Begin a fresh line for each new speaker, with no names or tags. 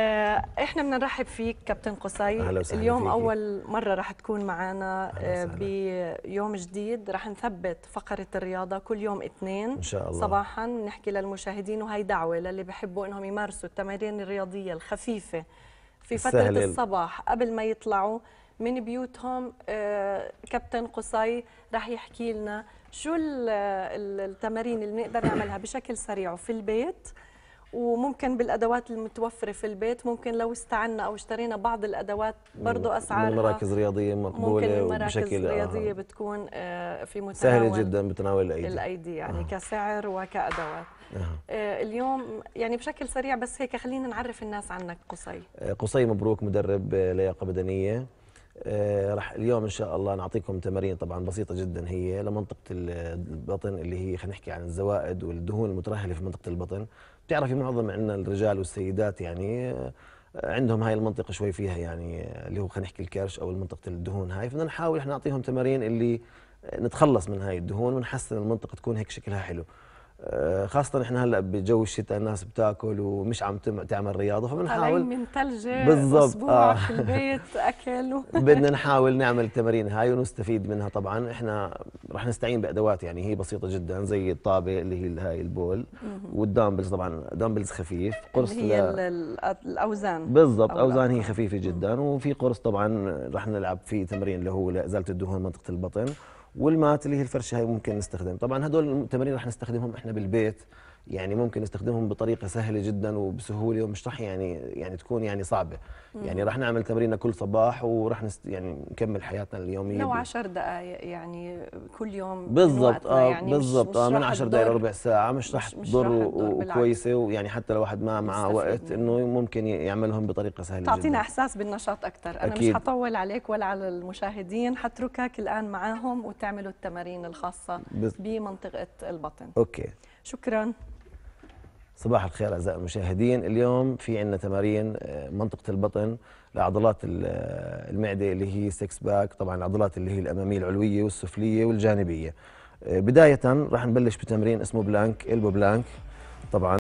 آه، احنا بدنا نرحب فيك كابتن قصي اليوم فيكي. اول مره رح تكون معنا آه، بيوم جديد رح نثبت فقره الرياضه كل يوم اثنين ان
شاء الله صباحا
نحكي للمشاهدين وهي دعوه للي بحبوا انهم يمارسوا التمارين الرياضيه الخفيفه في فتره الصباح قبل ما يطلعوا من بيوتهم آه، كابتن قصي رح يحكي لنا شو التمارين اللي بنقدر نعملها بشكل سريع وفي البيت وممكن بالادوات المتوفره في البيت ممكن لو استعنا او اشترينا بعض الادوات برضه اسعارها مراكز
رياضيه مقبوله ممكن المراكز مراكز الرياضيه آه.
بتكون آه، في متناول سهله جدا بتناول الايدي الايدي يعني آه. كسعر وكادوات آه. آه، اليوم يعني بشكل سريع بس هيك خلينا نعرف الناس عنك قصي
آه، قصي مبروك مدرب لياقه بدنيه رح اليوم ان شاء الله نعطيكم تمارين طبعا بسيطه جدا هي لمنطقه البطن اللي هي خلينا نحكي عن الزوائد والدهون المترهله في منطقه البطن بتعرفي معظم عندنا الرجال والسيدات يعني آه، عندهم هاي المنطقه شوي فيها يعني آه، اللي هو خلينا نحكي الكرش او المنطقه الدهون هاي فبدنا نحاول احنا نعطيهم تمارين اللي نتخلص من هاي الدهون ونحسن المنطقه تكون هيك شكلها حلو آه، خاصة احنا هلا بجو الشتاء الناس بتاكل ومش عم تعمل رياضة فبنحاول من
ثلجة بالضبط آه. في البيت اكل و... بدنا
نحاول نعمل تمارين هاي ونستفيد منها طبعا احنا رح نستعين بادوات يعني هي بسيطة جدا زي الطابة اللي هي هاي البول والدامبلز طبعا دامبلز خفيف قرص اللي هي ل...
الاوزان بالضبط أو اوزان هي
خفيفة جدا وفي قرص طبعا رح نلعب فيه تمرين اللي هو لازالة الدهون منطقة البطن والمات اللي هي الفرشه هاي ممكن نستخدم طبعا هدول التمارين رح نستخدمهم احنا بالبيت يعني ممكن نستخدمهم بطريقه سهله جدا وبسهوله ومش راح يعني يعني تكون يعني صعبه يعني راح نعمل تمريننا كل صباح وراح نست يعني نكمل حياتنا اليوميه لو
10 دقائق يعني كل يوم بالضبط اه يعني بالضبط اه من 10 دقائق لربع
ساعه مش راح تضر وكويسه ويعني حتى لو واحد ما معه وقت انه ممكن يعملهم بطريقه سهله تعطينا
احساس بالنشاط اكثر انا أكيد. مش حطول عليك ولا على المشاهدين حتركك الان معاهم وتعملوا التمارين الخاصه بز... بمنطقه البطن اوكي شكرا
صباح الخير اعزائي المشاهدين اليوم في عندنا تمارين آه، منطقه البطن لعضلات آه، المعده اللي هي 6 باك طبعا العضلات اللي هي الاماميه العلويه والسفليه والجانبيه آه، بدايه راح نبلش بتمرين اسمه بلانك البو بلانك طبعا